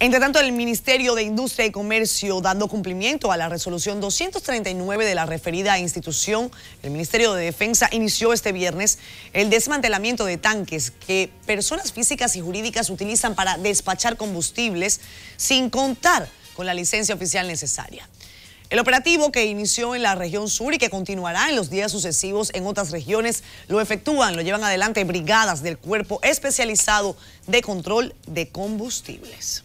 Entre tanto, el Ministerio de Industria y Comercio, dando cumplimiento a la resolución 239 de la referida institución, el Ministerio de Defensa inició este viernes el desmantelamiento de tanques que personas físicas y jurídicas utilizan para despachar combustibles sin contar con la licencia oficial necesaria. El operativo que inició en la región sur y que continuará en los días sucesivos en otras regiones lo efectúan, lo llevan adelante brigadas del Cuerpo Especializado de Control de Combustibles.